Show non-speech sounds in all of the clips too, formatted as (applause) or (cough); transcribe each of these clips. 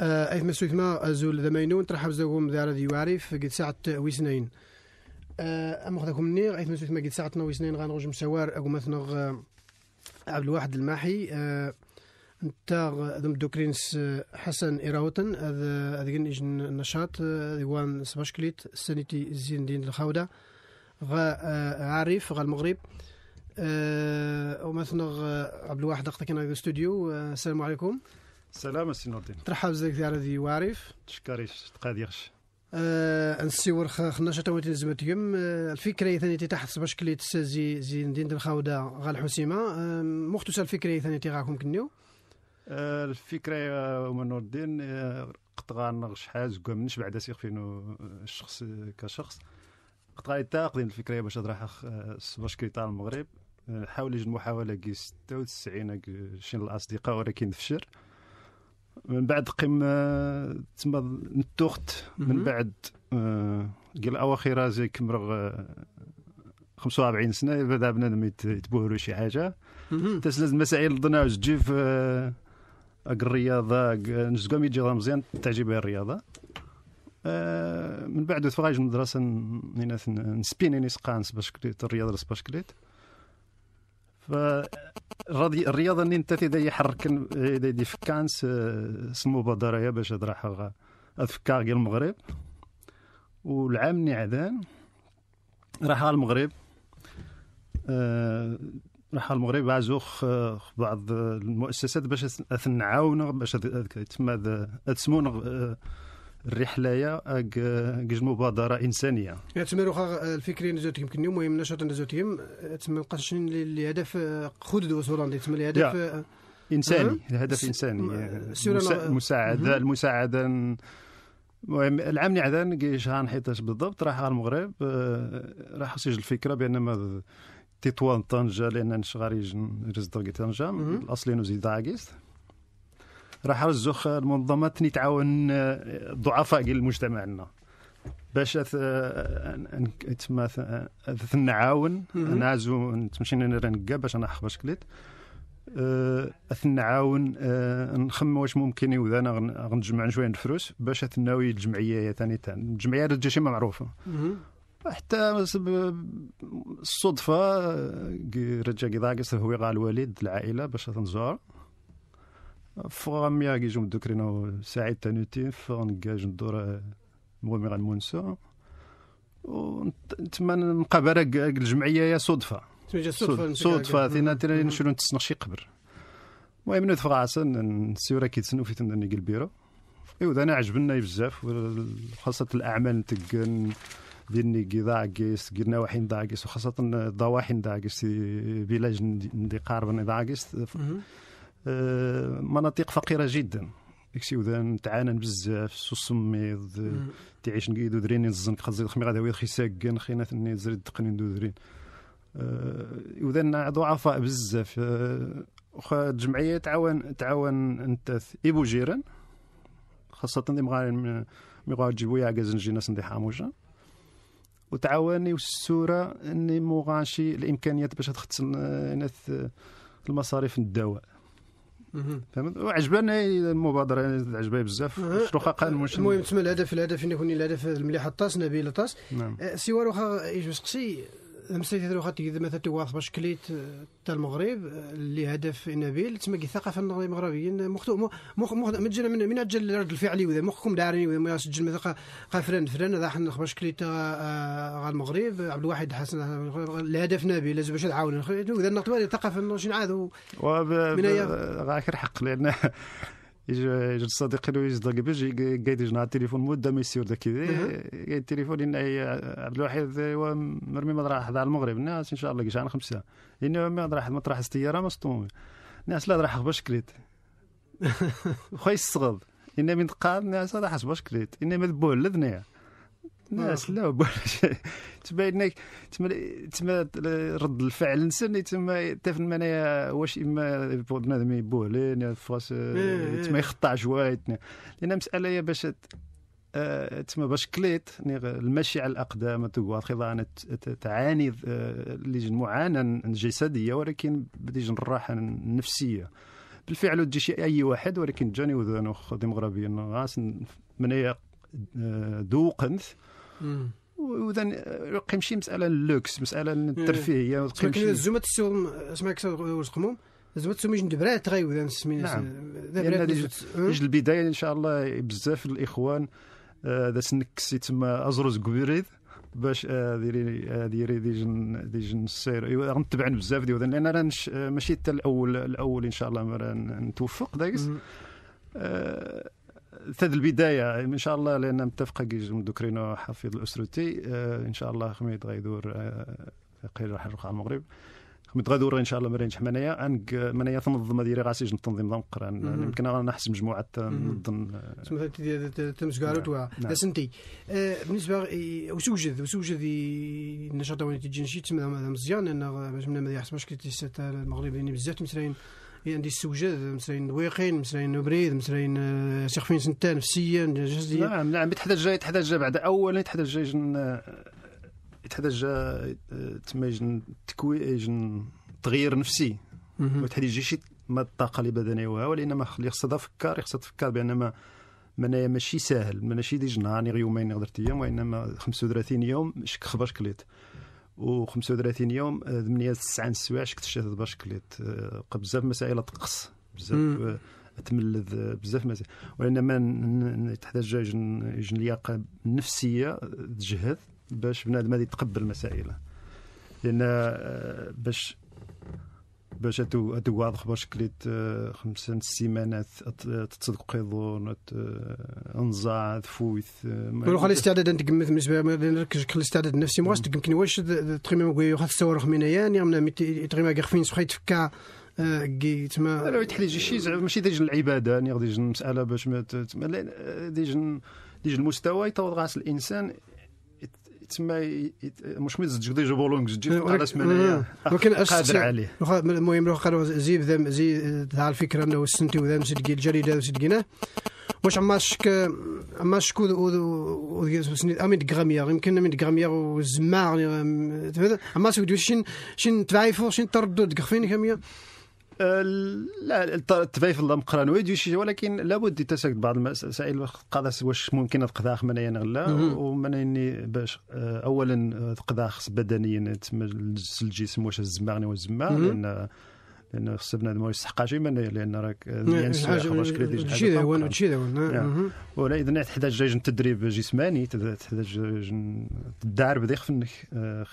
آه، ايث مسوثما ازول ذا مينون ترحب زوم ذا راديو يعرف قد ساعة ويسنين ام آه، خذاكم نير ايث مسوثما قد ساعة ويسنين غنروج مسوار اقوم اثنغ آه، عبد الواحد الماحي أه نتا ذم دوكرينس حسن إراوتن هذا هذا إجن النشاط ديوان سباشكليت سنتي زين دين الخاودة غا عارف غا المغرب ومثنغ ومثلا عبد الواحد أختك كان في الاستوديو السلام عليكم السلام السي نور الدين ترحب بزاف ديال هذه وارف تشكريش تقاديرش آه ورخ خناش توا تنزمتكم آه الفكرة ثاني تحت باش كلي تسازي زي مدينة الخاودة غا الحسيمة آه مختصر الفكرة ثاني غاكم كنيو آه الفكرة يا نور الدين آه قطغا شحال حاج منش بعد سيخ فينو الشخص كشخص قطغا تاقدم الفكرة باش آه باش كريطا المغرب آه، حاول يجي المحاولة كي 96 شين الأصدقاء ولكن فشر من بعد قم آه، تسمى نتوخت من بعد آه، قال اواخر زي كمرغ 45 آه، سنه بدا بنادم يتبوهروا شي حاجه تسلز المساعي لضنا تجي في الرياضه نزكم يجي مزيان تعجبها الرياضه من بعد تفراج المدرسه نسبيني نسقانس باش كليت الرياضه باش كليت الرياضه اللي نتا دي يحرك دي فكانس آه، سمو بدرايا باش راح افكار ديال المغرب والعام اللي عدان راح على المغرب آه، راح على المغرب عزوخ بعض المؤسسات باش اثنعاونا باش تما الرحله اك مبادره انسانيه تسمى روخا الفكري نزوتهم كني المهم نشاط نزوتهم تما نقاش الهدف خود دوسولان تما الهدف انساني الهدف انساني مساعده المساعده المهم العام اللي عدان شهر غنحيطاش بالضبط راح المغرب آه، راح سجل الفكره بان ما تطوان طنجه لان نشغاري رزدق طنجه الاصلي نوزيد عاقيست راح ارزخ المنظمات نتعاون آه، ضعفاء ديال المجتمع عندنا باش آه، تما آه، نعاون نعزو تمشي نرنكا باش انا حق باش كليت اثنعاون نخمم واش ممكن يوذا غنجمع شويه الفلوس باش ناوي الجمعيه ثاني تاعنا الجمعيه رجا شي معروفه حتى الصدفه رجا كي ضاقص هو الوالد العائله باش تنزور فغامي غيجو مدوكرينا سعيد تانوتي فغنكاج ندور آه، المهم غنمونسا ونتمنى نلقى برك آه، الجمعيه يا صدفه صدفه صدفه تينا تينا نشرو نتسنق شي قبر المهم ندفع عسان نسيورا كيتسنو في تندني البيرو ايوا انا عجبنا بزاف خاصه الاعمال تكن ديني كي ضاعكيس قلنا وحين ضاعكيس وخاصه الضواحي ضاعكيس في فيلاج ندي قارب ضاعكيس آه، مناطق فقيره جدا اكسي سيودان تعانن بزاف سوسميض تعيش نقيد ودرين نزن خزي خمي غادا ويد خيساكن خينا ثني زريد دقني ندوزرين يودان آه، ضعفاء بزاف آه، الجمعيه تعاون تعاون انت ايبو جيران خاصة دي مغارين مغار جيبويا عكاز نجي ناس ندي حاموجا وتعاوني والسورة اني مو غاشي الامكانيات باش تختصن المصاريف الدواء فهمت وعجباني المبادره عجباني بزاف شنو قال المهم تسمى الهدف الهدف ان يكون الهدف المليح حطاس نبيل طاس سي واخا يجوز قصي امسيت ثروخا تكذب مثلا باش كليت آه، تاع المغرب آه، اللي هدف نبيل تسمى الثقافه المغربيين مختو مخ من مخ من من اجل الرد الفعلي وذا مخكم داري وذا سجل مثلا قفران فران هذا حنا خبر شكليت على المغرب آه، عبد الواحد حسن الهدف نبيل لازم باش نعاون وذا الثقافه شنو عاد من غاكر حق لان يجي صديق له يصدق باش قايد يجي التليفون مده ما يسير قايد التليفون ان عبد الواحد هو مرمي مطرح على المغرب الناس ان شاء الله كيشعل خمسه لان مطرح مطرح السياره ما سطومي الناس لا راح باش كليت خويا الصغب ان من قال الناس راح باش كليت ان مذبوه لذنيا الناس آه. لا بلاش تبين لك تما تما رد الفعل الانسان تما تفن معناها واش اما بنادم يبوهلين يا فاس إيه، آه، تما إيه. يخطع جوايت لان مساله هي باش آه، تما باش كليت المشي على الاقدام تقوى انا تعاني اللي معاناه جسديه ولكن جن الراحه النفسيه بالفعل تجي شي اي واحد ولكن جاني وذانو خدم مغربي غاس من ذوقنت واذا آه، يبقى شي مساله اللوكس مساله الترفيهيه ولكن زعما تسيوم اسمع كثر رزقهم زعما تسميش دبرات غير اذا سمينا نعم يعني لان البدايه ان شاء الله بزاف الاخوان آه، ذا سنك تما ازروز كبيريد باش ديري آه، ديري ديجن ديجن السير ايوا غنتبع بزاف ديال لان انا ماشي حتى الاول الاول ان شاء الله نتوفق داكس ثاد البدايه ان شاء الله لان متفقه كي من حفيظ الاسرتي آه، ان شاء الله خميد غيدور آه، قيل راح نروح على المغرب خميد غيدور ان شاء الله مرينج حمانيا عنك منايا تنظم هذه غاسيج نتنظيم ضنقرا يمكن نحسب مجموعه نظن سمعت تمزكار توا اسنتي بالنسبه وسوجد آه، وسوجد النشاط تاعو تجي نشيت مزيان لان باش ما يحسبش كي المغرب يعني بزاف تمسراين يعني السوجاد مسلاين دويقين مسلاين نبريد مسلاين آه، سيخفين سنتان في السيان جسديا نعم نعم يتحتاج يتحتاج بعد اولا يتحتاج آه، يتحتاج آه، تما يجن تغيير نفسي ما يجي شي ما الطاقه البدنيه ما خص تفكر خص تفكر بان ما منايا ماشي ساهل ماشي ديجنا راني غير يومين غير ايام وانما 35 يوم شك خبر شكليت و35 يوم 8 9 السوايع كتشات باش كليت بقى بزاف مسائل تقص بزاف آه، تملذ آه، بزاف مسائل وانما تحتاج جن لياقه نفسيه آه، تجهد باش بنادم هذه يتقبل مسائله لان باش باش اتو اتو واضح باش كليت آه، خمسة تصدق تتصدقيضون انزع آه، فويث آه، ولو خلي استعداد انت قمت بالنسبه نركز كل الاستعداد النفسي مواس يمكن واش تقيم وي خاص تصور يعني يمنا تقيم غير سخي تفكا كي تما لا تحليج شي زعما ماشي ديج العباده يعني ديجن المساله باش ديجن ديج المستوى يتوضع الانسان تما مش ميز تجدي جبولونج جدي اه، على سمانيا ولكن اه، اه. قادر عليه المهم قالوا زيد ذا زيد ذا الفكره انه سنتي السنتي وذم سدقي الجريده وسدقيناه واش عما شك عما شكو امين دكغاميغ يمكن امين دكغاميغ وزماع عما سكو شن تفايفو شن تردد كخفين كاميغ لا الله مقران ويدي شي ولكن لابد يتساقط بعض المسائل قضاس واش ممكن تقضاخ من اين غلا ومن اين باش آه، اولا تقضاخ آه، بدنيا الجسم واش الزماغني والزماغ لان لان خص بنادم ما يستحقاش من لان راك خرج آه، إيه، هو هادشي هو نعم. نعم. ولا اذا تحتاج جن تدريب جسماني تحتاج تدرب ذي خفنك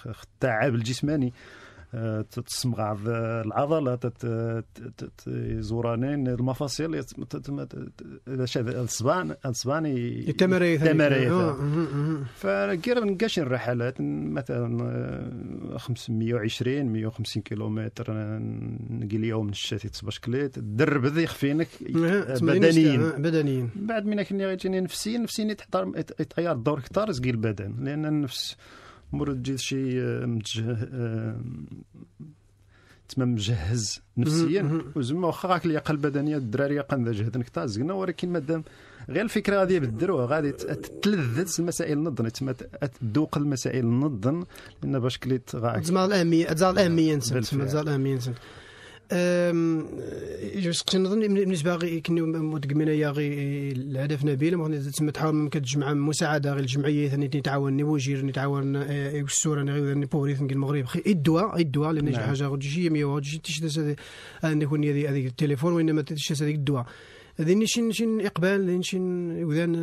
التعب الجسماني تسمغع العضله تزورانين المفاصل الصبان الصبان التمارين التمارين فكير نقاش الرحلات مثلا 520 آه، 150 كيلومتر نقي اليوم نشاتي 19 كليت الدرب ذي يخفينك آه، بدنيا بدنيا بعد منك نفسيا نفسيا يتحضر يتغير الدور كثار زقي البدن لان النفس مرة تجي شي آه، متجه آه، تما مجهز نفسيا وزما واخا غاك اللياقه البدنيه الدراري قندا جهد نكتا زقنا ولكن مادام غير الفكره غادي يبدلوها غادي تلذذ المسائل النظن تما تذوق المسائل النظن لان باش كليت غاك تزال الاهميه تزال الاهميه تزال الاهميه سقسي نظن بالنسبه غي كني متقمنا يا غي الهدف نبيل تما تحاول ممكن تجمع مساعده غير الجمعيه ثاني تعاون نوجير نتعاون آه، يوسور انا غير نبوريث نقول المغرب خي الدواء الدواء لان شي حاجه غتجي تجي 100 غادي تجي تشد هذه هذه التليفون وانما تشد هذيك الدواء هذين شي شي اقبال شي ودان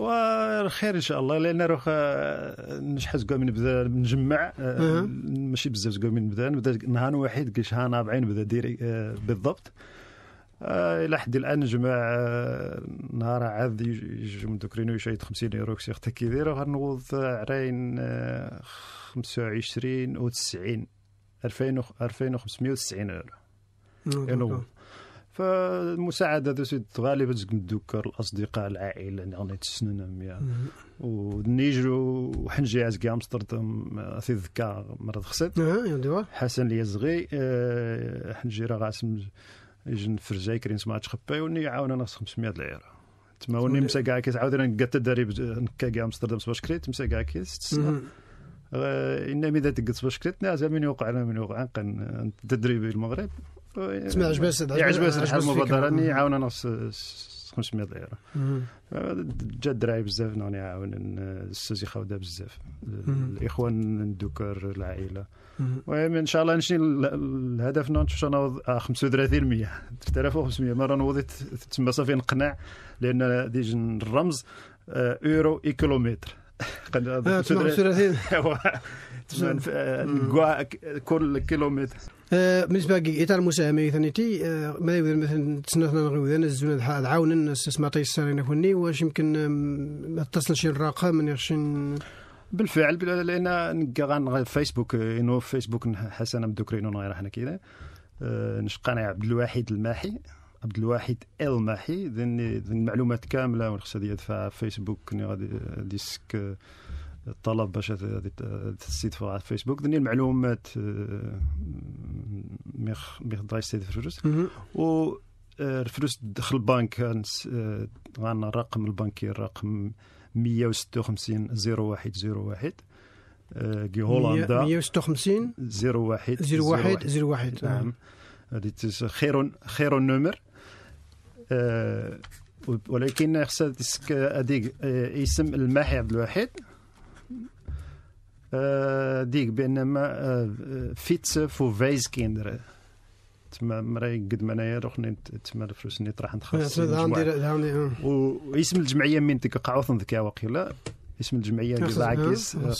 آه، وخير ان شاء الله لان روح آه، نشحز كاع من بدا نجمع آه، ماشي بزاف كاع من بدا بدا نهار واحد كاش ها نابعين بدا ديري بالضبط الى حد الان نجمع نهار عاد يجم دوكرينو شي 50 يورو كسي اختي كي داير غنوض عرين 25 و 90 2590 يورو فالمساعده ذا سيد غالبا الدكر الاصدقاء العائله اللي غادي تسنن يا ونيجرو وحنجي عز امستردام في ذكا مرض خسد حسن لي ليزغي آه، حنجي راه غاسم يجن فرزاي كرين سمعت خباي وني يعاون انا 500 ليره تما وني مسا كاع كيس عاود انا قات داري نكا كاع امستردام سباش كريت مسا كاع كيس انما اذا تقت سباش كريت نازل من يوقع من يوقع تدريب المغرب تسمع عجباس عجباس الحال مبادره يعاوننا نفس 500 ليره جا الدراري بزاف نوني عاون السوزي خوده بزاف الاخوان الدكر العائله المهم ان شاء الله نمشي الهدف نشوف انا 35 3500 آه، مره نوضيت تما صافي نقنع لان ديج الرمز اورو آه، اي كيلومتر 39 (laughs) آه، (laughs) نعم. آه، كل كيلومتر آه، بالنسبه كيتا المساهمه ثانيتي ما يبدو مثلا نغيو نغوذان الزون عاون الناس سماطي سارينا كوني واش يمكن ما اتصل شي الرقم من بالفعل لان نكا فيسبوك انه فيسبوك حسن مدوكرين غير احنا كذا نشقى عبد الواحد الماحي عبد الواحد الماحي ذن المعلومات كامله ونخص غادي يدفع فيسبوك كني غادي ديسك الطلب باش تسيت في فيسبوك ذني آه، المعلومات آه، ميخ ميخ دراي سيد فلوس و آه، الفلوس دخل البنك غانا الرقم البنكي الرقم 156 01 كي هولندا 156 01 01 01 نعم هذه خير خير النمر آه، ولكن خصها ديسك هذيك آه، اسم عبد الواحد آه، ديك بانما فيتس فو فايز كيندر تما مراي قد ما انايا روح تما الفلوس اللي طرح نخلص واسم الجمعيه من ديك قعوثن ذكا وقيلا اسم الجمعيه كيس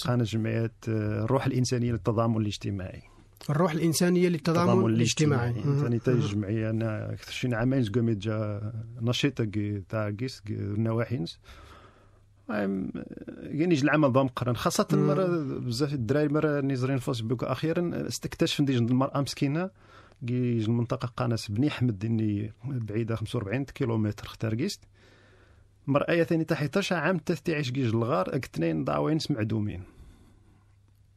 قانا جمعيه الروح الانسانيه للتضامن الاجتماعي الروح الانسانيه للتضامن الاجتماعي يعني تاج الجمعيه انا شي عامين زكوميت جا نشيطه تاع كيس نواحينس يعني جل العمل ضام قرن خاصة مرة بزاف الدراري مرة نزرين فيسبوك أخيرا استكتشف ديج المرأة مسكينة جيج المنطقة قناس بني حمد اللي بعيدة 45 كيلومتر اختار قيست مرأة ثاني تحيطاش عام تتعيش جيج الغار اكتنين ضاوين معدومين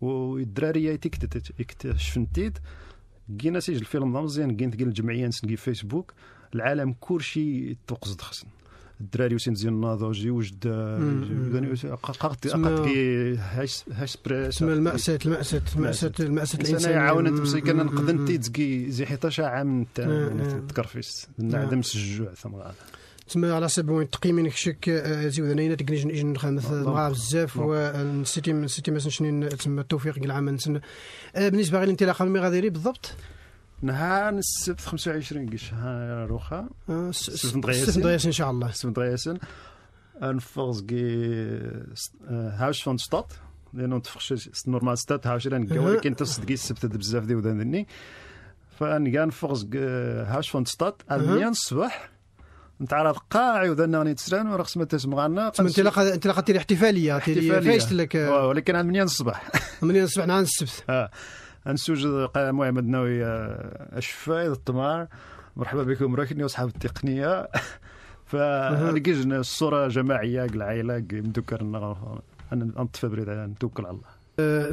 والدراريه تكتشف نتيت كينا سجل فيلم مزيان كين تقل الجمعيه نسقي فيسبوك العالم كلشي توقز خصن الدراري وسين زين ناضو جي وجد قاقت كي هاش بريس تسمى المأساة المأساة المأساة المأساة الإنسان عاونت بصي كان نقدر نتيتزكي زي 11 عام تكرفيس عدم سجوع ثم تما على حسب وين تقيمين كشك آه، زي وذنينا تكنيجن إجن خامث نعم. مغاب نعم. بزاف نعم. ونسيتي نسيتي مثلا شنين تما التوفيق كاع العام آه، بالنسبة غير الانطلاق مي غادي بالضبط نهار السبت 25 كيش ها روخا آه، السبت دغياسن ان شاء الله السبت دغياسن نفرز كي هاوش فون ستات لانه تفخش نورمال ستات هاوش ولكن تصدقي السبت بزاف ديال ودان فنكا نفغز هاوش فون ستات الميان الصباح نتعرض قاعي وذنا راني تسران ورقص تسمع لنا انت لقى انت لقى تيري احتفاليه تيري فايشت لك ولكن من منين الصباح منين الصباح نهار السبت (laughs) اه نسوج محمد ناوي آه، الشفاي الطمار مرحبا بكم راكني وصحاب التقنيه (laughs) ف الصوره جماعيه العائله انا نطفى بريد نتوكل على الله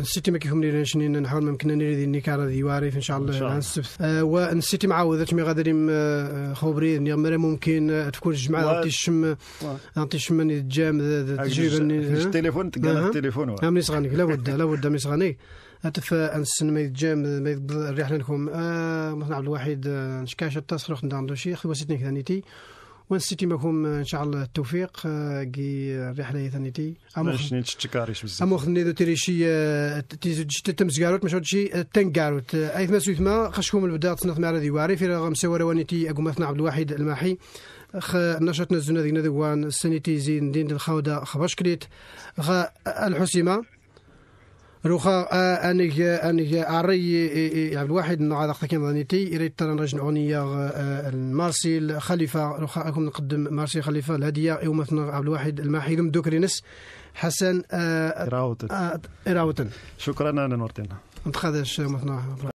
نسيتي ما لي شنين نحاول ما يمكن ذي النكار ذي واريف ان شاء الله عن السبت آه، ونسيتي معاود تمي غادي آه، خبري نغمر ممكن آه، تكون الجمعه نعطي الشم نعطي الشم الجام تجيب التليفون تقال التليفون ملي صغانيك لا ود (laughs) لا ود ملي صغانيك هاتف انسن ما يتجام ما الرحله لكم آه مثلا عبد الواحد نشكاش التصرخ نداندو شيخ وسيتني كذا نيتي ونسيتي ماكم آه، ان شاء الله التوفيق آه، كي الرحله ثانيتي شني تشتكاريش بزاف امو خدني دو تيريشي آه، تمزكاروت مش هادشي تنكاروت ايث ما سويت ما خشكم البدا تصنف مع راضي واري في رغم سوار وانيتي اثنا عبد الواحد الماحي خ نشرت نزلنا ذيك ندوان سنيتي زين دين الخوده خباش غا الحسيمه روخا اني انيج عري عبد الواحد انه هذا خاطر نيتي يريد ترى نرجعوا نيا المارسيل خليفه روخا اكون نقدم مارسيل خليفه الهديه يوم عبد الواحد الماحيلم دوكرينس حسن راوتن راوتن شكرا انا نورتين ما تخادش